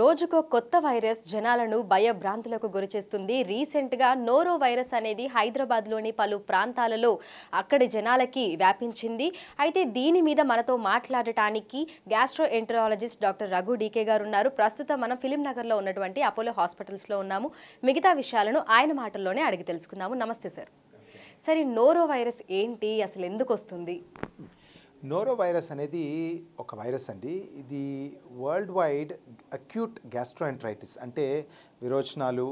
రోజుకో కొత్త వైరస్ జనాలను భయభ్రాంతులకు గురిచేస్తుంది రీసెంట్గా నోరో వైరస్ అనేది హైదరాబాద్లోని పలు ప్రాంతాలలో అక్కడి జనాలకి వ్యాపించింది అయితే దీని మీద మనతో మాట్లాడటానికి gastroenterologist doctor Raghu D K ఉన్నారు ప్రస్తుతం మనం ఫిలిం నగర్లో ఉన్నటువంటి అపోలో హాస్పిటల్స్లో ఉన్నాము మిగతా విషయాలను ఆయన మాటల్లోనే అడిగి తెలుసుకుందాము నమస్తే సార్ సరే నోరో వైరస్ ఏంటి అసలు ఎందుకు వస్తుంది నోరో వైరస్ అనేది ఒక వైరస్ అండి ఇది వరల్డ్ వైడ్ అక్యూట్ గ్యాస్ట్రోఎంట్రైటిస్ అంటే విరోచనాలు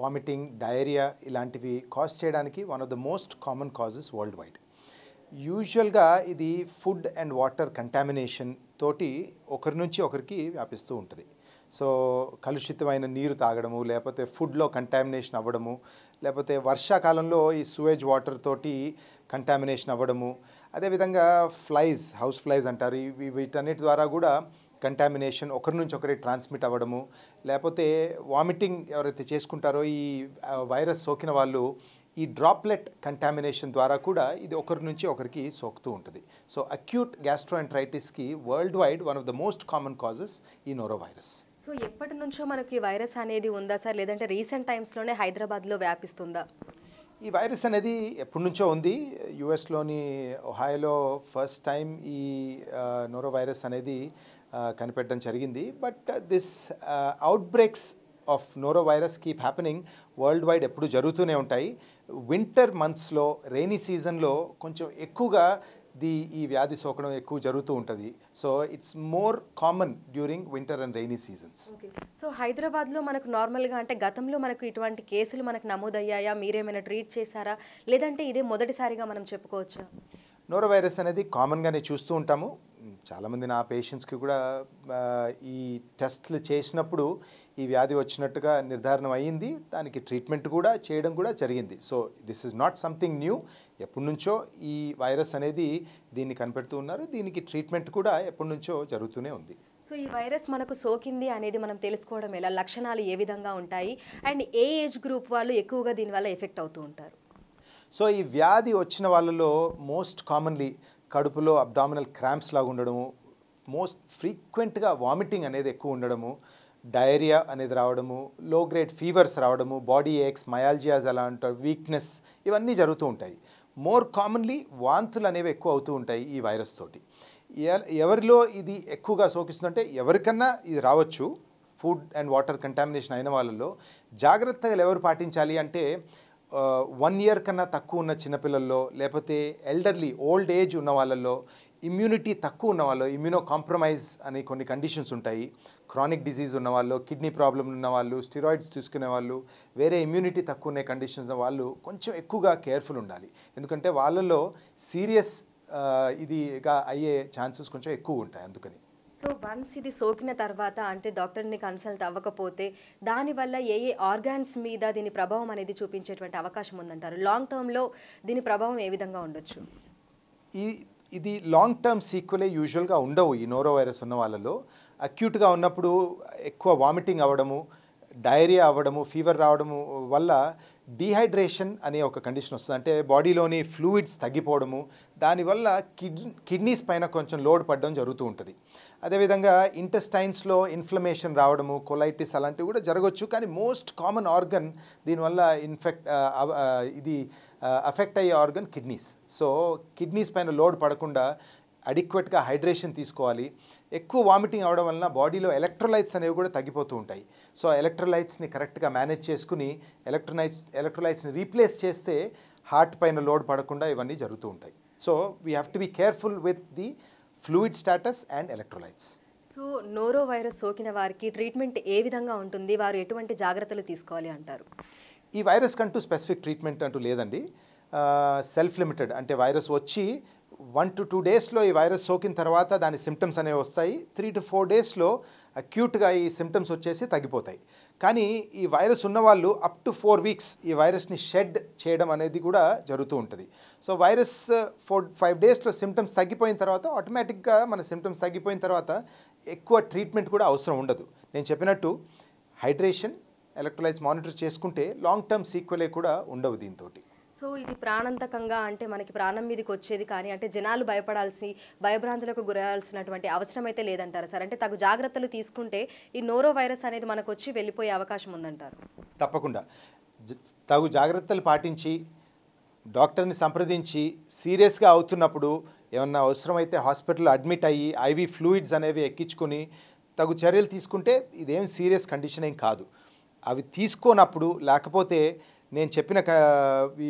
వామిటింగ్ డయేరియా ఇలాంటివి కాజ్ చేయడానికి one of the most common causes world wide యూజువల్గా ఇది ఫుడ్ అండ్ వాటర్ కంటామినేషన్ తోటి ఒకరి నుంచి ఒకరికి వ్యాపిస్తూ ఉంటుంది సో కలుషితమైన నీరు తాగడము లేకపోతే ఫుడ్లో కంటామినేషన్ అవ్వడము లేకపోతే వర్షాకాలంలో ఈ సూవేజ్ వాటర్ తోటి కంటామినేషన్ అవ్వడము అదేవిధంగా ఫ్లైస్ హౌస్ ఫ్లైస్ అంటారు ఇవి వీటన్నిటి ద్వారా కూడా కంటామినేషన్ ఒకరి నుంచి ఒకరి ట్రాన్స్మిట్ అవ్వడము లేకపోతే వామిటింగ్ ఎవరైతే చేసుకుంటారో ఈ వైరస్ సోకిన వాళ్ళు ఈ డ్రాప్లెట్ కంటామినేషన్ ద్వారా కూడా ఇది ఒకరి నుంచి ఒకరికి సోకుతూ ఉంటుంది సో అక్యూట్ గ్యాస్ట్రోఎంట్రైటిస్కి world wide one of the most common causes ఈ నోరో వైరస్ సో ఎప్పటి నుంచో మనకి వైరస్ అనేది ఉందా సార్ లేదంటే రీసెంట్ టైమ్స్లోనే హైదరాబాద్లో వ్యాపిస్తుందా ఈ వైరస్ అనేది ఎప్పటి నుంచో ఉంది యుఎస్లోని ఒహాయోలో ఫస్ట్ టైం ఈ నోరో వైరస్ అనేది కనిపెట్టడం జరిగింది but this outbreaks of norovirus keep happening world wide ఎప్పుడు జరుగుతూనే ఉంటాయి వింటర్ మంత్స్లో రెయినీ సీజన్లో కొంచెం ఎక్కువగా ది ఈ వ్యాధి సోకడం ఎక్కువ జరుగుతూ ఉంటుంది so it's more common during winter and rainy seasons so హైదరాబాద్లో మనకు నార్మల్గా అంటే గతంలో మనకు ఇటువంటి కేసులు మనకు నమోదయ్యాయా మీరేమైనా ట్రీట్ చేశారా లేదంటే ఇదే మొదటిసారిగా మనం చెప్పుకోవచ్చా నోరో వైరస్ అనేది కామన్గానే చూస్తూ ఉంటాము చాలామంది నా పేషెంట్స్కి కూడా ఈ టెస్ట్లు చేసినప్పుడు ఈ వ్యాధి వచ్చినట్టుగా నిర్ధారణ అయ్యింది దానికి ట్రీట్మెంట్ కూడా చేయడం కూడా జరిగింది so this is not something new ఎప్పటి నుంచో ఈ వైరస్ అనేది దీన్ని కనిపెడుతూ ఉన్నారు దీనికి ట్రీట్మెంట్ కూడా ఎప్పటి నుంచో జరుగుతూనే ఉంది సో ఈ వైరస్ మనకు సోకింది అనేది మనం తెలుసుకోవడం ఎలా లక్షణాలు ఏ విధంగా ఉంటాయి అండ్ ఏ ఏజ్ గ్రూప్ వాళ్ళు ఎక్కువగా దీనివల్ల ఎఫెక్ట్ అవుతూ ఉంటారు సో ఈ వ్యాధి వచ్చిన వాళ్ళలో మోస్ట్ కామన్లీ కడుపులో అబ్డామినల్ క్రాంప్స్ లాగా ఉండడము మోస్ట్ ఫ్రీక్వెంట్గా వామిటింగ్ అనేది ఎక్కువ ఉండడము డయేరియా అనేది రావడము లో గ్రేడ్ ఫీవర్స్ రావడము బాడీ ఏక్స్ మయాల్జియాస్ అలా ఉంటారు వీక్నెస్ ఇవన్నీ జరుగుతూ ఉంటాయి మోర్ కామన్లీ వాంతులు అనేవి ఎక్కువ అవుతూ ఉంటాయి ఈ వైరస్ తోటి ఎవరిలో ఇది ఎక్కువగా సోకిస్తుందంటే ఎవరికన్నా ఇది రావచ్చు ఫుడ్ అండ్ వాటర్ కంటామినేషన్ అయిన వాళ్ళలో జాగ్రత్తగా ఎవరు పాటించాలి అంటే వన్ ఇయర్ కన్నా తక్కువ ఉన్న చిన్నపిల్లల్లో లేకపోతే ఎల్డర్లీ ఓల్డ్ ఏజ్ ఉన్న వాళ్ళల్లో ఇమ్యూనిటీ తక్కువ ఉన్న వాళ్ళు ఇమ్యూనో కాంప్రమైజ్ అనే కొన్ని కండిషన్స్ ఉంటాయి క్రానిక్ డిజీజ్ ఉన్న వాళ్ళు కిడ్నీ ప్రాబ్లం ఉన్న వాళ్ళు స్టిరాయిడ్స్ తీసుకునే వాళ్ళు వేరే ఇమ్యూనిటీ తక్కువ ఉన్న కండిషన్స్ వాళ్ళు కొంచెం ఎక్కువగా కేర్ఫుల్ ఉండాలి ఎందుకంటే వాళ్ళలో సీరియస్ ఇదిగా అయ్యే ఛాన్సెస్ కొంచెం ఎక్కువ ఉంటాయి అందుకని సో వన్స్ ఇది సోకిన తర్వాత అంటే డాక్టర్ని కన్సల్ట్ అవ్వకపోతే దానివల్ల ఏ ఏ ఆర్గాన్స్ మీద దీని ప్రభావం అనేది చూపించేటువంటి అవకాశం ఉందంటారు లాంగ్ టర్మ్లో దీని ప్రభావం ఏ విధంగా ఉండొచ్చు ఈ ఇది లాంగ్ టర్మ్ సీక్వలే యూజువల్గా ఉండవు ఈ నోరో వైరస్ ఉన్న వాళ్ళలో అక్యూట్గా ఉన్నప్పుడు ఎక్కువ వామిటింగ్ అవ్వడము డయేరియా అవ్వడము ఫీవర్ రావడము వల్ల డీహైడ్రేషన్ అనే ఒక కండిషన్ వస్తుంది అంటే బాడీలోని ఫ్లూయిడ్స్ తగ్గిపోవడము దానివల్ల కిడ్ కిడ్నీస్ పైన కొంచెం లోడ్ పడడం జరుగుతూ ఉంటుంది అదేవిధంగా ఇంటెస్టైన్స్లో ఇన్ఫ్లమేషన్ రావడము కొలైటిస్ అలాంటివి కూడా జరగవచ్చు కానీ మోస్ట్ కామన్ ఆర్గన్ దీనివల్ల ఇన్ఫెక్ట్ ఇది అఫెక్ట్ అయ్యే ఆర్గన్ కిడ్నీస్ సో కిడ్నీస్ పైన లోడ్ పడకుండా అడిక్వెట్గా హైడ్రేషన్ తీసుకోవాలి ఎక్కువ వామిటింగ్ అవడం వలన బాడీలో ఎలక్ట్రోలైట్స్ అనేవి కూడా తగ్గిపోతూ ఉంటాయి సో ఎలక్ట్రోలైట్స్ని కరెక్ట్గా మేనేజ్ చేసుకుని ఎలక్ట్రోనైట్స్ ఎలక్ట్రోలైట్స్ని రీప్లేస్ చేస్తే హార్ట్ పైన లోడ్ పడకుండా ఇవన్నీ జరుగుతూ ఉంటాయి so we have to be careful with the fluid status and electrolytes so norovirus సోకిన వారికి ట్రీట్మెంట్ ఏ విధంగా ఉంటుంది వారు ఎటువంటి జాగ్రత్తలు తీసుకోవాలి అంటారు ఈ వైరస్ కంటూ స్పెసిఫిక్ ట్రీట్మెంట్ అంటూ లేదండి సెల్ఫ్ లిమిటెడ్ అంటే వైరస్ వచ్చి వన్ టు టూ డేస్లో ఈ వైరస్ సోకిన తర్వాత దాని సిమ్టమ్స్ అనేవి వస్తాయి త్రీ టు ఫోర్ డేస్లో అక్యూట్గా ఈ సిమ్టమ్స్ వచ్చేసి తగ్గిపోతాయి కానీ ఈ వైరస్ ఉన్నవాళ్ళు అప్ టు ఫోర్ వీక్స్ ఈ వైరస్ని షెడ్ చేయడం అనేది కూడా జరుగుతూ ఉంటుంది సో వైరస్ ఫోర్ ఫైవ్ డేస్లో సిమ్టమ్స్ తగ్గిపోయిన తర్వాత ఆటోమేటిక్గా మన సిమ్టమ్స్ తగ్గిపోయిన తర్వాత ఎక్కువ ట్రీట్మెంట్ కూడా అవసరం ఉండదు నేను చెప్పినట్టు హైడ్రేషన్ ఎలక్ట్రోలైట్స్ మానిటర్ చేసుకుంటే లాంగ్ టర్మ్ సీక్వలే కూడా ఉండవు దీంతో సో ఇది ప్రాణాంతకంగా అంటే మనకి ప్రాణం మీదకి వచ్చేది కానీ అంటే జనాలు భయపడాల్సి భయభ్రాంతులకు గురయాల్సినటువంటి అవసరం అయితే లేదంటారు సార్ అంటే తగు జాగ్రత్తలు తీసుకుంటే ఈ నోరో వైరస్ అనేది మనకు వచ్చి వెళ్ళిపోయే అవకాశం ఉందంటారు తప్పకుండా తగు జాగ్రత్తలు పాటించి డాక్టర్ని సంప్రదించి సీరియస్గా అవుతున్నప్పుడు ఏమన్నా అవసరమైతే హాస్పిటల్ అడ్మిట్ అయ్యి ఐవి ఫ్లూయిడ్స్ అనేవి ఎక్కించుకొని తగు చర్యలు తీసుకుంటే ఇదేం సీరియస్ కండిషన్ ఏం కాదు అవి తీసుకోనప్పుడు లేకపోతే నేను చెప్పిన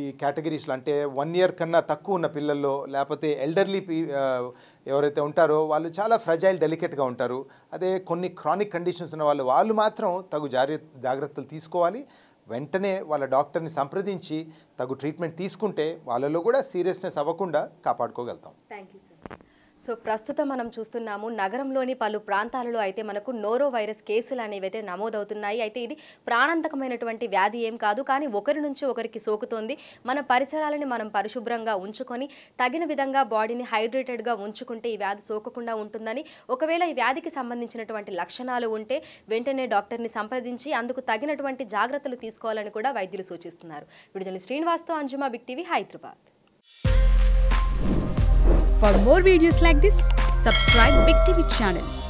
ఈ కేటగిరీస్లో అంటే వన్ ఇయర్ కన్నా తక్కువ ఉన్న పిల్లల్లో లేకపోతే ఎల్డర్లీ ఎవరైతే ఉంటారో వాళ్ళు చాలా ఫ్రజైల్ డెలికేట్గా ఉంటారు అదే కొన్ని క్రానిక్ కండిషన్స్ ఉన్న వాళ్ళు వాళ్ళు మాత్రం తగు జాగ్రత్తలు తీసుకోవాలి వెంటనే వాళ్ళ డాక్టర్ని సంప్రదించి తగు ట్రీట్మెంట్ తీసుకుంటే వాళ్ళలో కూడా సీరియస్నెస్ అవ్వకుండా కాపాడుకోగలుగుతాం థ్యాంక్ యూ సార్ సో ప్రస్తుతం మనం చూస్తున్నాము నగరంలోని పలు ప్రాంతాలలో అయితే మనకు నోరో వైరస్ కేసులు అనేవి అయితే నమోదవుతున్నాయి అయితే ఇది ప్రాణాంతకమైనటువంటి వ్యాధి ఏం కాదు కానీ ఒకరి నుంచి ఒకరికి సోకుతోంది మన పరిసరాలని మనం పరిశుభ్రంగా ఉంచుకొని తగిన విధంగా బాడీని హైడ్రేటెడ్గా ఉంచుకుంటే ఈ వ్యాధి సోకకుండా ఉంటుందని ఒకవేళ ఈ వ్యాధికి సంబంధించినటువంటి లక్షణాలు ఉంటే వెంటనే డాక్టర్ని సంప్రదించి అందుకు తగినటువంటి జాగ్రత్తలు తీసుకోవాలని కూడా వైద్యులు సూచిస్తున్నారు విడుదల శ్రీనివాస్తో అంజుమా big TV Hyderabad For more videos like this, subscribe Big TV channel.